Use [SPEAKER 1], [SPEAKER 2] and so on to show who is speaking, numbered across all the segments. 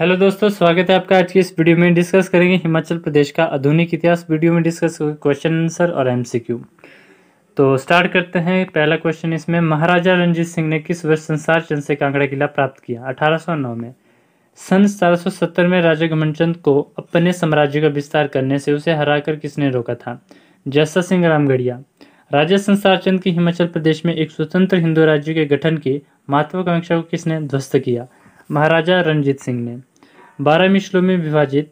[SPEAKER 1] Hello दोस्तों स्वागत है आपका आज की इस वीडियो में डिस्कस करेंगे हिमाचल प्रदेश का आधुनिक इतिहास वीडियो में डिस्कस क्वेश्चन आंसर और एमसीक्यू तो स्टार्ट करते हैं पहला क्वेश्चन इसमें महाराजा रंजीत सिंह ने किस वर्ष संसार चंद से कांगड़ा किला प्राप्त किया 1809 में सन 1770 में राजा घमनचंद को अपने साम्राज्य का विस्तार करने से उसे हरा किसने रोका था जस्सा सिंह रामगढ़िया राजा संसार चंद की हिमाचल प्रदेश में एक स्वतंत्र हिंदू राज्य के गठन की महत्वाकांक्षा को किसने ध्वस्त किया महाराजा रणजीत सिंह ने बारह मिशलों में विभाजित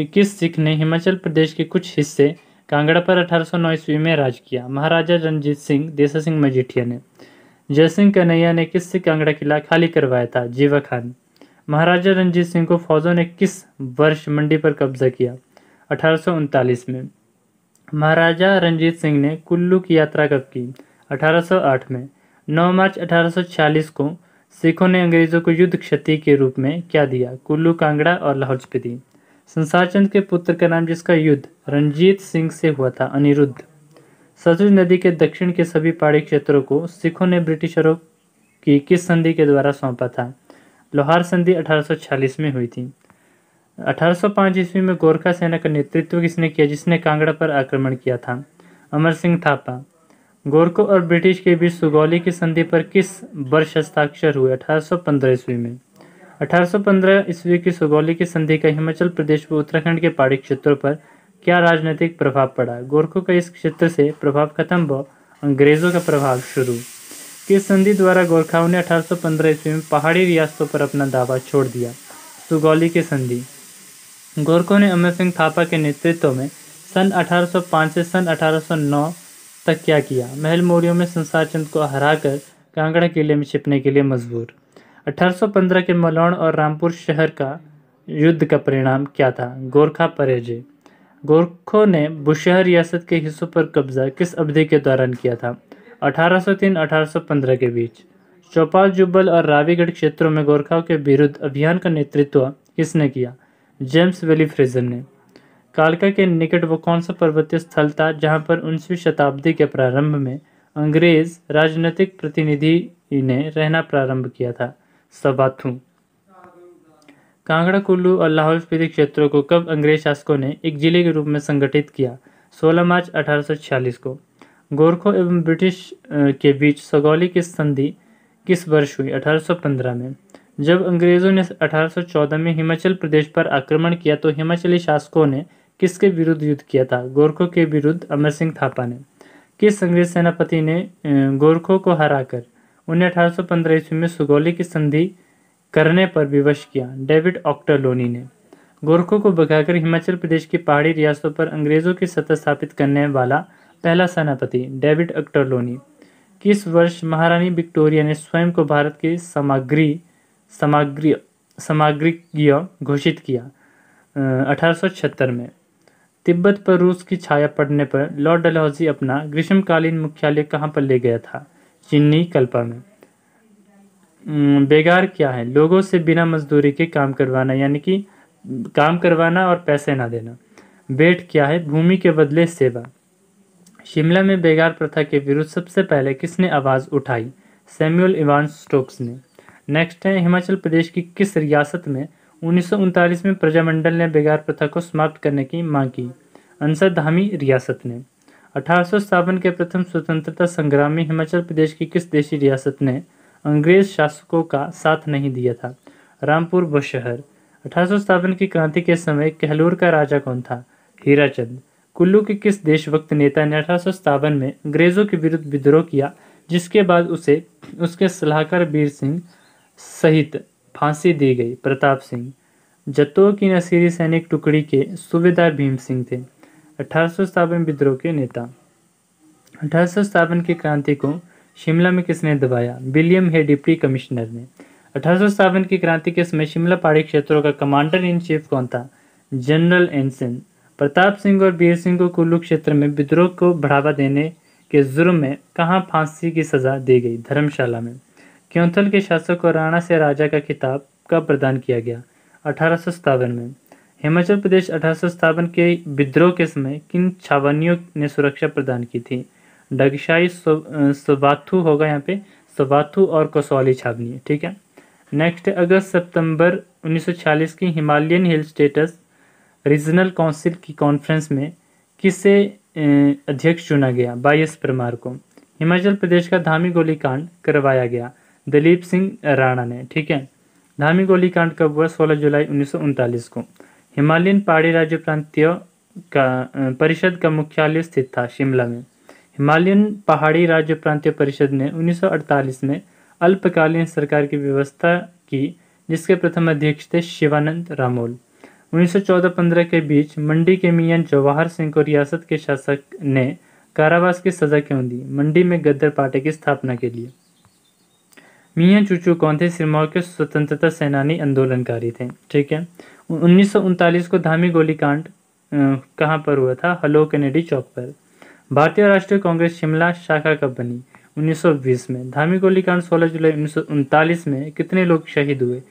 [SPEAKER 1] इक्कीस सिख ने हिमाचल प्रदेश के कुछ हिस्से कांगड़ा पर 1809 ईस्वी में राज किया महाराजा रणजीत सिंह देसा सिंह मजीठिया ने जयसिंह कन्हैया ने से कांगड़ा किला खाली करवाया था जीवा खान महाराजा रणजीत सिंह को फौजों ने किस वर्ष मंडी पर कब्जा किया अठारह में महाराजा रणजीत सिंह ने कुल्लू की यात्रा कब की 1808 में 9 मार्च 1840 को सिखों ने अंग्रेजों को युद्ध क्षति के रूप में क्या दिया कुल्लू कांगड़ा और लाहौल स्पीति चंद के पुत्र का नाम जिसका युद्ध रंजीत सिंह से हुआ था अनिरुद्ध सतुज नदी के दक्षिण के सभी पहाड़ी क्षेत्रों को सिखों ने ब्रिटिशरों की किस संधि के द्वारा सौंपा था लोहार संधि 1846 में हुई थी 1805 ईस्वी में गोरखा सेना का नेतृत्व किसने किया जिसने कांगड़ा पर आक्रमण किया था अमर सिंह थापा गोरखों और ब्रिटिश के बीच सुगौली की संधि पर किस वर्ष हस्ताक्षर हुए 1815 ईस्वी में 1815 ईस्वी की सुगौली की संधि का हिमाचल प्रदेश व उत्तराखंड के पहाड़ी क्षेत्रों पर क्या राजनीतिक प्रभाव पड़ा गोरखों का इस क्षेत्र से प्रभाव खत्म व अंग्रेजों का प्रभाव शुरू किस संधि द्वारा गोरखाओं ने 1815 ईस्वी में पहाड़ी रियासतों पर अपना दावा छोड़ दिया सुगौली की संधि गोरखों ने अमर सिंह थापा के नेतृत्व में सन 1805 से सन 1809 तक क्या किया महल मौर्यों में संसार चंद को हरा कर कांगड़ा किले में छिपने के लिए मजबूर 1815 के मलौन और रामपुर शहर का युद्ध का परिणाम क्या था गोरखा परेजय गोरखों ने बुशहर रियासत के हिस्सों पर कब्जा किस अवधि के दौरान किया था 1803-1815 के बीच चौपाल जुब्बल और रावीगढ़ क्षेत्रों में गोरखाओं के विरुद्ध अभियान का नेतृत्व किसने किया जेम्स वेली फ्रेजर ने कालका के निकट वो कौन सा पर्वतीय स्थल था जहाँ पर उन्नीसवीं शताब्दी के प्रारंभ में अंग्रेज राजनीतिक प्रतिनिधि ने रहना प्रारंभ किया था सबाथू कांगड़ा कुल्लू और लाहौल स्पीति क्षेत्रों को कब अंग्रेज शासकों ने एक जिले के रूप में संगठित किया 16 मार्च 1846 को गोरखों एवं ब्रिटिश के बीच सगौली की संधि किस वर्ष हुई 1815 में जब अंग्रेज़ों ने 1814 में हिमाचल प्रदेश पर आक्रमण किया तो हिमाचली शासकों ने किसके विरुद्ध युद्ध किया था गोरखों के विरुद्ध अमर सिंह थापा ने किस अंग्रेज सेनापति ने गोरखों को हराकर उन्हें अठारह ईस्वी में सुगौली की संधि करने पर विवश किया डेविड ऑक्टरलोनी ने गोरखों को भगाकर हिमाचल प्रदेश की पहाड़ी रियासतों पर अंग्रेजों की सत्ता स्थापित करने वाला पहला सेनापति डेविड ऑक्टरलोनी किस वर्ष महारानी विक्टोरिया ने स्वयं को भारत की सामग्री सामग्री सामग्री घोषित किया अठारह में तिब्बत पर रूस की छाया पड़ने पर लॉर्ड डलहौजी अपना ग्रीष्मकालीन मुख्यालय कहाँ पर ले गया था चीनी कल्पा में बेगार क्या है लोगों से बिना मजदूरी के काम करवाना यानी कि काम करवाना और पैसे ना देना बेट क्या है भूमि के बदले सेवा शिमला में बेगार प्रथा के विरुद्ध सबसे पहले किसने आवाज़ उठाई सैमुअल इवान स्टोक्स ने नेक्स्ट है हिमाचल प्रदेश की किस रियासत में उन्नीस में प्रजामंडल ने बेगार प्रथा को समाप्त करने की मांग की अंसरधामी रियासत ने अठारह के प्रथम स्वतंत्रता संग्राम में हिमाचल प्रदेश की किस देशी रियासत ने अंग्रेज शासकों का साथ नहीं दिया था रामपुर व शहर अठारह की क्रांति के समय कहलूर का राजा कौन था हीराचंद कुल्लू के किस देशभक्त नेता ने अठारह में अंग्रेजों के विरुद्ध विद्रोह किया जिसके बाद उसे उसके सलाहकार वीर सिंह सहित फांसी दी गई प्रताप सिंह जत्तो की नसीरी सैनिक टुकड़ी के सूबेदार भीम सिंह थे अठारह विद्रोह के नेता अठारह की क्रांति को शिमला में किसने दबाया विलियम है डिप्टी कमिश्नर ने अठारह की क्रांति के समय शिमला पहाड़ी क्षेत्रों का कमांडर इन चीफ कौन था जनरल एनसन प्रताप सिंह और बीर सिंह को कुल्लू क्षेत्र में विद्रोह को बढ़ावा देने के जुर्म में कहाँ फांसी की सजा दी गई धर्मशाला में क्योंथल के शासक को राणा से राजा का खिताब कब प्रदान किया गया अठारह में हिमाचल प्रदेश अठारह के विद्रोह के समय किन छावनियों ने सुरक्षा प्रदान की थी डगशाई सुबाथु होगा यहाँ पे सुबाथु और कसौली छावनी ठीक है नेक्स्ट अगस्त सितंबर 1946 की Himalayan hill states regional council की कॉन्फ्रेंस में किसे अध्यक्ष चुना गया बाईस परमार को हिमाचल प्रदेश का धामी गोलीकांड करवाया गया दिलीप सिंह राणा ने ठीक है धामी गोलीकांड कब हुआ सोलह जुलाई उन्नीस को हिमालयन पहाड़ी राज्य प्रांतीय का परिषद का मुख्यालय स्थित था शिमला में हिमालयन पहाड़ी राज्य प्रांतीय परिषद ने 1948 में अल्पकालीन सरकार की व्यवस्था की जिसके प्रथम अध्यक्ष थे शिवानंद रामोल 1914-15 के बीच मंडी के मियां जवाहर सिंह को रियासत के शासक ने कारावास की सजा क्यों दी मंडी में गद्दर पाटे की स्थापना के लिए मियाँ चूचू कौन थे सिरमौर के स्वतंत्रता सेनानी आंदोलनकारी थे ठीक है उन्नीस को धामी गोलीकांड कहाँ पर हुआ था हलो कैनेडी चौक पर भारतीय राष्ट्रीय कांग्रेस शिमला शाखा कब बनी 1920 में धामी गोलीकांड 16 जुलाई उन्नीस में कितने लोग शहीद हुए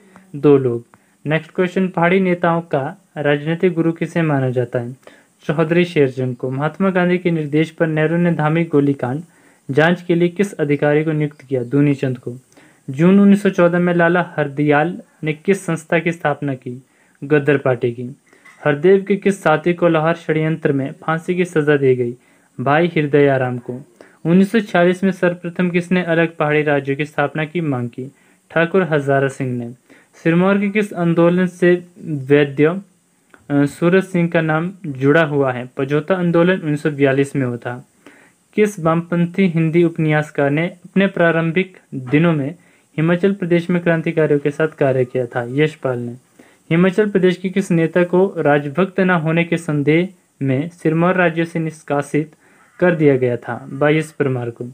[SPEAKER 1] दो लोग नेक्स्ट क्वेश्चन पहाड़ी नेताओं का राजनीतिक गुरु किसे माना जाता है चौधरी शेरजंग को महात्मा गांधी के निर्देश पर नेहरू ने धामी गोलीकांड जांच के लिए किस अधिकारी को नियुक्त किया दूनी चंद को जून 1914 में लाला हरदयाल ने किस संस्था की स्थापना की गद्दर पार्टी की हरदेव के किस साथी को लाहौर षडयंत्र में फांसी की सजा दी गई भाई हृदयाराम को 1946 में सर्वप्रथम किसने अलग पहाड़ी राज्यों की स्थापना की मांग की ठाकुर हजारा सिंह ने सिरमौर के किस आंदोलन से वैद्य सूरज सिंह का नाम जुड़ा हुआ है पजोता आंदोलन उन्नीस में हुआ था किस वामपंथी हिंदी उपन्यासकार ने अपने प्रारंभिक दिनों में हिमाचल प्रदेश में क्रांतिकारियों के साथ कार्य किया था यशपाल ने हिमाचल प्रदेश के किस नेता को राजभक्त न होने के संदेह में सिरमौर राज्य से निष्कासित कर दिया गया था बाईस परमार को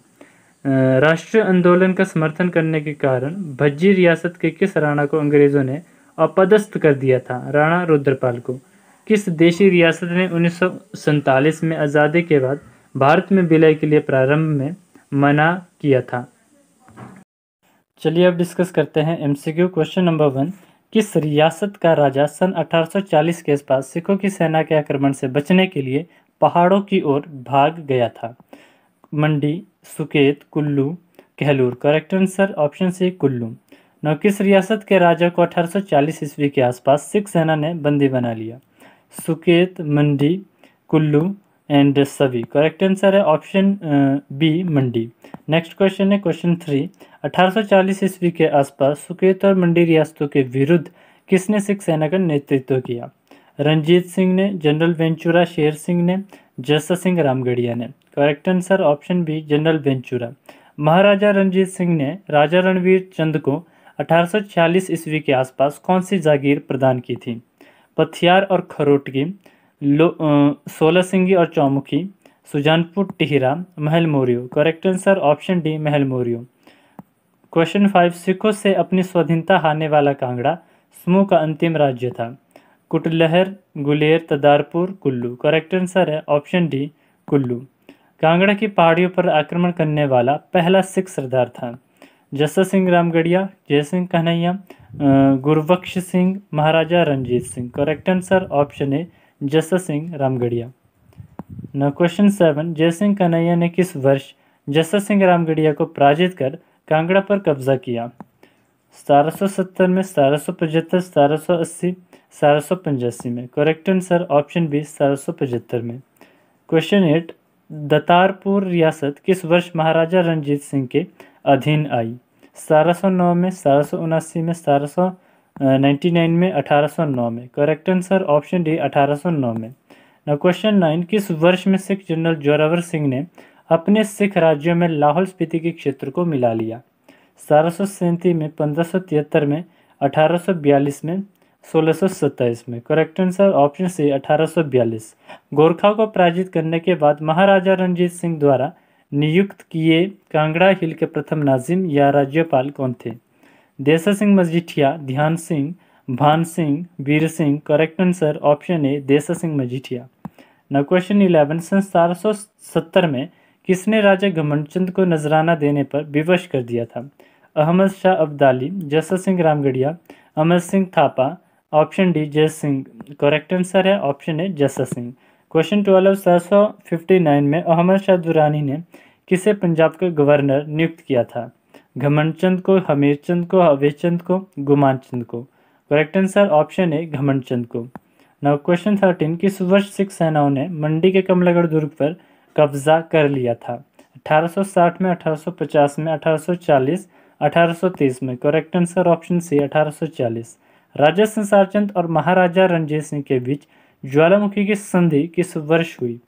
[SPEAKER 1] राष्ट्रीय आंदोलन का समर्थन करने के कारण भज्जी रियासत के किस राणा को अंग्रेजों ने अपदस्थ कर दिया था राणा रुद्रपाल को किस देशी रियासत ने उन्नीस में आज़ादी के बाद भारत में विलय के लिए प्रारंभ में मना किया था चलिए अब डिस्कस करते हैं एमसीक्यू क्वेश्चन नंबर वन किस रियासत का राजा सन 1840 के आसपास सिखों की सेना के आक्रमण से बचने के लिए पहाड़ों की ओर भाग गया था Mandi Suket Kullu Kahlur correct answer option C Kullu नौ किस रियासत के राजा को 1840 ईस्वी के आसपास सिख सेना ने बंदी बना लिया सुकेत मंडी कुल्लू एंड सभी करेक्ट आंसर है option B Mandi next question है क्वेश्चन थ्री 1840 सौ ईस्वी के आसपास सुकेत और मंडी रियासतों के विरुद्ध किसने सिख सेना का नेतृत्व किया रंजीत सिंह ने जनरल वेंचुरा शेर सिंह ने जस्सा सिंह रामगढ़िया ने correct answer option B general Ventura Maharaja Ranjit Singh ने राजा रणवीर चंद को 1846 ईस्वी के आसपास कौन सी जागीर प्रदान की थी पथियार और खरोटगी सोलह सिंगी और चौमुखी Sujanpur Tihra Mahal Moriyo correct answer option D Mahal Moriyo question five सिखों से अपनी स्वाधीनता हारने वाला कांगड़ा समूह का अंतिम राज्य था कुटलहर गुलेर तदारपुर कुल्लू करेक्ट आंसर है ऑप्शन डी कुल्लू कांगड़ा की पहाड़ियों पर आक्रमण करने वाला पहला सिख सरदार था Jassa Singh Ramgarhia Jai Singh Kanhaiya Gurbakhsh Singh Maharaja Ranjit Singh correct answer option A Jassa Singh Ramgarhia न क्वेश्चन सेवन जय सिंह कन्हैया ने किस वर्ष जस्सा सिंह रामगढ़िया को पराजित कर कांगड़ा पर कब्जा किया सतारह सौ सत्तर में सतारह सौ पचहत्तर सतारह सौ अस्सी सतारह सौ पंचासी में करेक्ट आंसर ऑप्शन बी सतारह सौ पचहत्तर में क्वेश्चन एट दतारपुर रियासत किस वर्ष महाराजा रंजीत सिंह के अधीन आई सतारह सौ नौ में सतारह सौ उनासी में सतारह सौ 1899 में 1809 में करेक्ट आंसर ऑप्शन डी 1809 सौ नौ में ना क्वेश्चन नाइन किस वर्ष में सिख जनरल जोरावर सिंह ने अपने सिख राज्यों में लाहौल स्पीति के क्षेत्र को मिला लिया सतारह में पंद्रह में अठारह में 1627 में correct answer option C 1842 Gorkha को पराजित करने के बाद महाराजा रणजीत सिंह द्वारा नियुक्त किए कांगड़ा हिल के प्रथम नाजिम या राज्यपाल कौन थे देसा Singh Majithia Dhyan Singh Bhan Singh Veer Singh correct answer option A Desa Singh Majithia न क्वेश्चन इलेवन सन सत्रह में किसने राजा घमनचंद को नजराना देने पर विवश कर दिया था Ahmad Shah Abdali Jassa Singh Ramgarhia Amar Singh Thapa option D Jai Singh correct answer है option A Jassa Singh question twelve सत्रह सौ फिफ्टी नाइन में अहमद शाह दुरानी ने किसे पंजाब का गवर्नर नियुक्त किया था घमनचंद को हमीरचंद को हवेशचंद को गुमानचंद को correct answer option A Ghamanchand को नाउ क्वेश्चन थर्टीन किस वर्ष सिख सेनाओं ने मंडी के कमलागढ़ दुर्ग पर कब्जा कर लिया था 1860 में 1850 में 1840 1830 में correct answer option C 1840 Raja Sansar Chand और महाराजा रणजीत सिंह के बीच ज्वालामुखी की संधि किस वर्ष हुई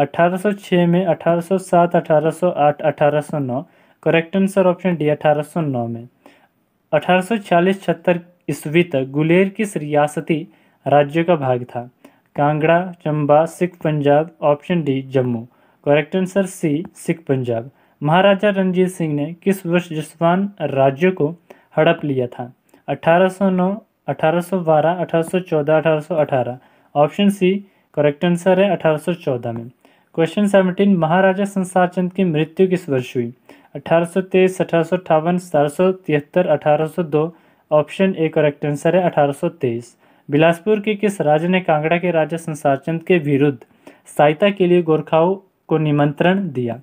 [SPEAKER 1] 1806 में 1807 1808 1809 करेक्ट आंसर ऑप्शन डी 1809 में 1840 छहत्तर ईस्वी तक गुलेर किस रियासती राज्य का भाग था Kangra Chamba Sikh Punjab option D Jammu correct answer C Sikh Punjab Maharaja Ranjit Singh ने किस वर्ष जसवान राज्य को हड़प लिया था 1809, 1812, 1814, 1818 ऑप्शन सी करेक्ट आंसर है 1814 में क्वेश्चन 17 महाराजा संसार चंद की मृत्यु किस वर्ष हुई अठारह सौ तेईस अठारह सौ अट्ठावन सतारह सौ तिहत्तर अठारह सौ दो ऑप्शन ए करेक्ट आंसर है अठारह सौ तेईस बिलासपुर के किस राज्य ने कांगड़ा के राजा संसारचंद के विरुद्ध सहायता के लिए गोरखाओं को निमंत्रण दिया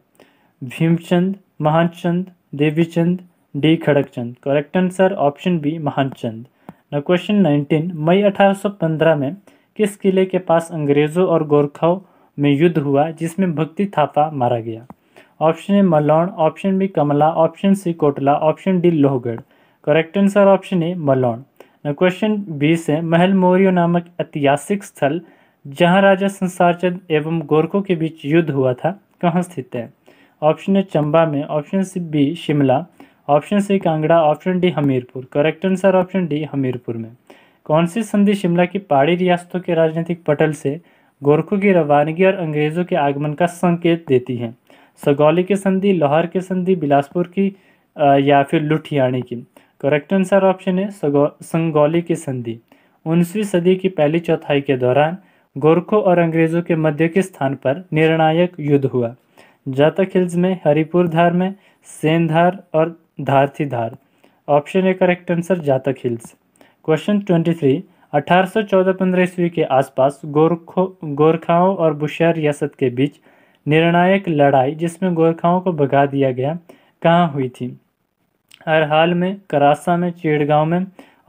[SPEAKER 1] Bhimchand Mahanchand Devichand D Khadakchand correct answer option B Mahanchand question nineteen मई 1815 में किस किले के पास अंग्रेज़ों और गोरखाओं में युद्ध हुआ जिसमें भक्ति थापा मारा गया option A Malaun option B Kamla option C Kotla option D Lohgarh correct answer option A Malaun question बीस है महल मौर्य नामक ऐतिहासिक स्थल जहाँ राजा संसारचंद एवं गोरखों के बीच युद्ध हुआ था कहाँ स्थित है ऑप्शन ए चंबा में option C B Shimla option C Kangra option D Hamirpur correct answer option D Hamirpur में कौन सी संधि शिमला की पहाड़ी रियासतों के राजनीतिक पटल से गोरखों की रवानगी और अंग्रेजों के आगमन का संकेत देती है सगौली की संधि लाहौर की संधि बिलासपुर की या फिर लुठियाणी की करेक्ट आंसर ऑप्शन है संगौली की संधि उन्नीसवीं सदी की पहली चौथाई के दौरान गोरखों और अंग्रेज़ों के मध्य के स्थान पर निर्णायक युद्ध हुआ जातक हिल्स में हरिपुर धार में सेन धार और Dharthi Dhar option A correct answer Jatak hills question twenty three अठारह सौ चौदह पंद्रह ईस्वी के आसपास गोरखों गोरखाओं और बुशहर रियासत के बीच निर्णायक लड़ाई जिसमें गोरखाओं को भगा दिया गया कहाँ हुई थी हर हाल में करासा में चिड़गांव में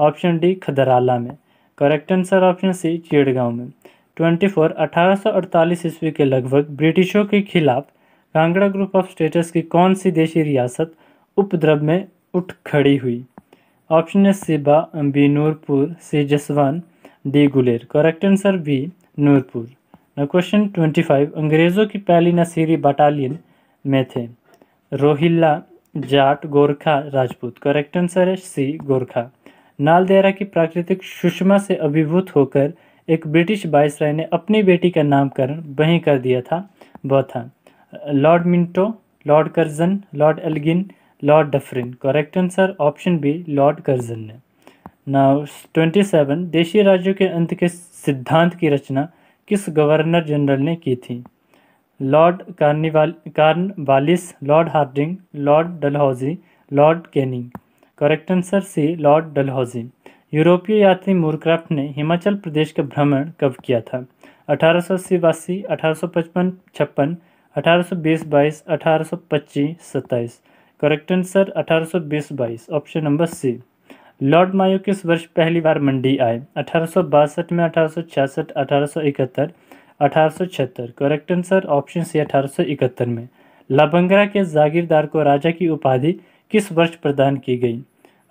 [SPEAKER 1] ऑप्शन डी खदराला में correct answer option C Chirgaon में ट्वेंटी फोर अठारह ईस्वी के लगभग ब्रिटिशों के खिलाफ कांगड़ा ग्रुप ऑफ स्टेटस की कौन सी देशी रियासत उपद्रव में उठ खड़ी हुई option A Siba B Nurpur C Jaswan D Guler correct answer B Nurpur question twenty five अंग्रेज़ों की पहली नसीरी बटालियन में थे रोहिल्ला जाट गोरखा राजपूत करेक्ट आंसर है सी गोरखा नाल देहरा की प्राकृतिक सुषमा से अभिभूत होकर एक ब्रिटिश वायसराय ने अपनी बेटी का नामकरण वही कर दिया था वह था Lord Minto Lord Curzon Lord Elgin Lord Dufferin correct answer option B Lord Curzon ने नाउ ट्वेंटी सेवन देशी राज्यों के अंत के सिद्धांत की रचना किस गवर्नर जनरल ने की थी Lord Cornwallis Lord Hardinge Lord Dalhousie Lord Canning correct answer C Lord Dalhousie यूरोपीय यात्री मूरक्राफ्ट ने हिमाचल प्रदेश का भ्रमण कब किया था अठारह सौ अस्सी छप्पन अठारह सौ बीस बाईस अठारह सौ पच्चीस सत्ताईस करेक्ट आंसर अठारह सौ बीस बाईस option number C Lord Mayo किस वर्ष पहली बार मंडी आए अठारह में अठारह सौ करेक्ट आंसर ऑप्शन सी अठारह में लबंगरा के जागीरदार को राजा की उपाधि किस वर्ष प्रदान की गई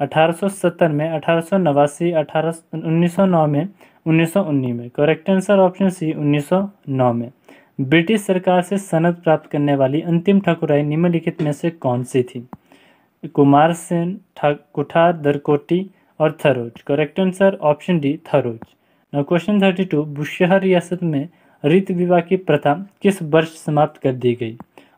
[SPEAKER 1] 1870 में अठारह सौ नवासी अठारह में 1919 में करेक्ट आंसर ऑप्शन सी 1909 में ब्रिटिश सरकार से सनद प्राप्त करने वाली अंतिम ठकुराई निम्नलिखित में से कौन सी थी कुमार सेन कुठार दरकोटी और Tharoch correct answer option D Tharoch now question thirty two Bushahr रियासत में रीत विवाह की प्रथा किस वर्ष समाप्त कर दी गई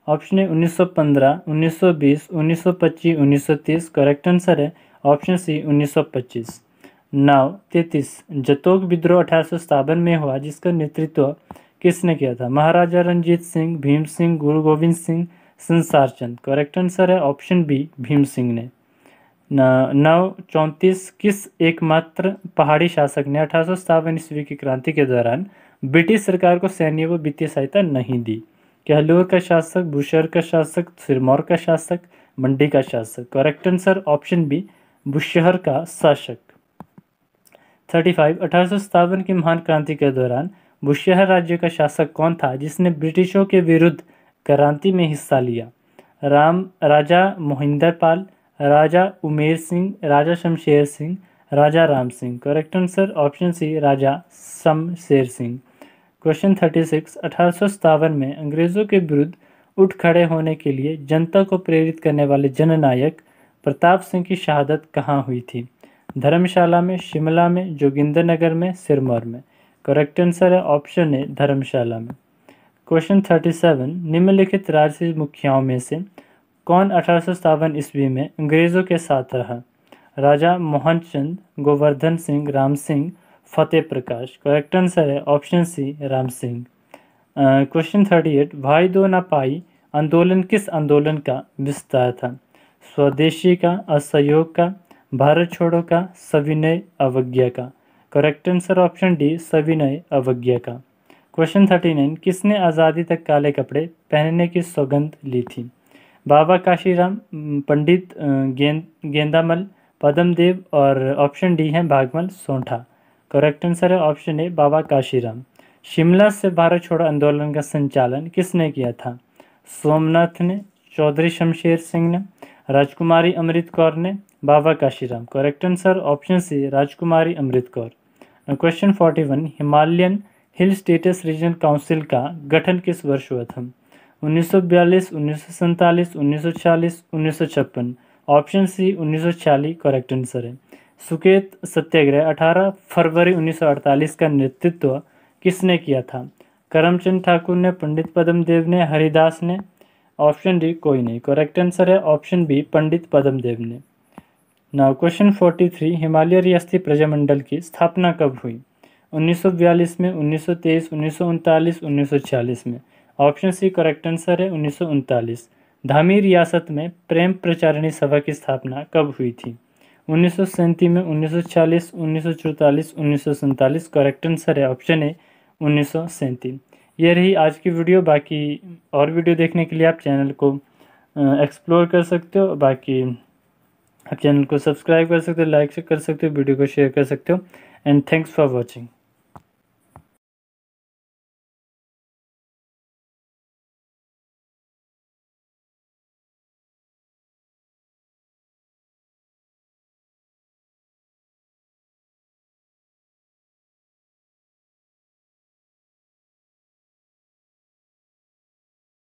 [SPEAKER 1] ऑप्शन ए 1915, 1920, 1925, 1930 करेक्ट आंसर है ऑप्शन सी 1925। नाउ तैतीस जतोग विद्रोह अठारह में हुआ जिसका नेतृत्व किसने किया था महाराजा रंजीत सिंह भीम सिंह गुरु गोविंद सिंह संसार चंद करेक्ट आंसर है ऑप्शन बी भीम सिंह ने नौ चौंतीस किस एकमात्र पहाड़ी शासक ने अठारह सौ ईस्वी की क्रांति के दौरान ब्रिटिश सरकार को सैन्य व वित्तीय सहायता नहीं दी कहलोर का शासक बुशहर का शासक सिरमौर का शासक मंडी का शासक correct answer option B Bushahr का शासक थर्टी फाइव अठारह सौ की महान क्रांति के दौरान बुशहर राज्य का शासक कौन था जिसने ब्रिटिशों के विरुद्ध क्रांति में हिस्सा लिया Ram Raja Mohinder Pal Raja Umer Singh Raja Shamsher Singh Raja Ram Singh correct answer option C Raja Shamsher Singh question thirty six अठारह में अंग्रेज़ों के विरुद्ध उठ खड़े होने के लिए जनता को प्रेरित करने वाले जननायक प्रताप सिंह की शहादत कहाँ हुई थी धर्मशाला में शिमला में जोगिंदर नगर में सिरमौर में करेक्ट आंसर है ऑप्शन ए धर्मशाला में क्वेश्चन थर्टी सेवन निम्नलिखित राज्य मुखियाओं में से कौन अठारह सौ ईस्वी में अंग्रेज़ों के साथ रहा राजा मोहन चंद गोवर्धन सिंह राम सिंह फतेह प्रकाश करेक्ट आंसर है option C Ram Singh question thirty eight भाई दो ना पाई आंदोलन किस आंदोलन का विस्तार था स्वदेशी का असहयोग का भारत छोड़ो का सविनय अवज्ञा का करेक्ट आंसर ऑप्शन डी सविनय अवज्ञा का क्वेश्चन थर्टी नाइन किसने आज़ादी तक काले कपड़े पहनने की सौगंध ली थी बाबा काशीराम पंडित गेंद गेंदामल पदमदेव और ऑप्शन डी है भागमल सोंठा करेक्ट आंसर है ऑप्शन ए बाबा काशीराम शिमला से भारत छोड़ो आंदोलन का संचालन किसने किया था सोमनाथ ने चौधरी शमशेर सिंह ने राजकुमारी अमृत कौर ने Baba Kashiram correct answer option C Rajkumari Amrit Kaur question forty one Himalayan hill states regional council का गठन किस वर्ष हुआ था छियालीस उन्नीस सौ छप्पन ऑप्शन सी 1946 करेक्ट आंसर है सुकेत सत्याग्रह 18 फरवरी 1948 का नेतृत्व किसने किया था करमचंद ठाकुर ने पंडित पदम देव ने हरिदास ने ऑप्शन डी कोई नहीं करेक्ट आंसर है ऑप्शन बी पंडित पदम देव ने नाउ क्वेश्चन 43 हिमालय रियासती प्रजामंडल की स्थापना कब हुई 1942 में 1923, सौ 1946 में ऑप्शन सी करेक्ट आंसर है उन्नीस धामी रियासत में प्रेम प्रचारिणी सभा की स्थापना कब हुई थी उन्नीस में 1940, सौ करेक्ट आंसर है ऑप्शन ए उन्नीस ये रही आज की वीडियो बाकी और वीडियो देखने के लिए आप चैनल को एक्सप्लोर कर सकते हो बाकी आप चैनल को सब्सक्राइब कर सकते हो लाइक कर सकते हो वीडियो को शेयर कर सकते हो एंड थैंक्स फॉर वॉचिंग